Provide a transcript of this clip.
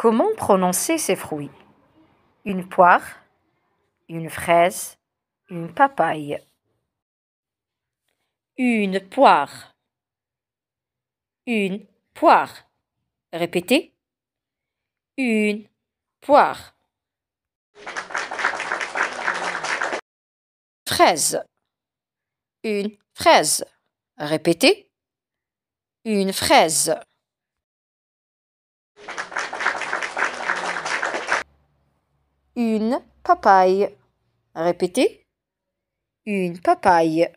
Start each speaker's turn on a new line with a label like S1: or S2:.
S1: Comment prononcer ces fruits Une poire, une fraise, une papaye. Une poire. Une poire. Répétez. Une poire. Fraise. Une fraise. Répétez. Une fraise.
S2: une papaye. Répétez, une papaye.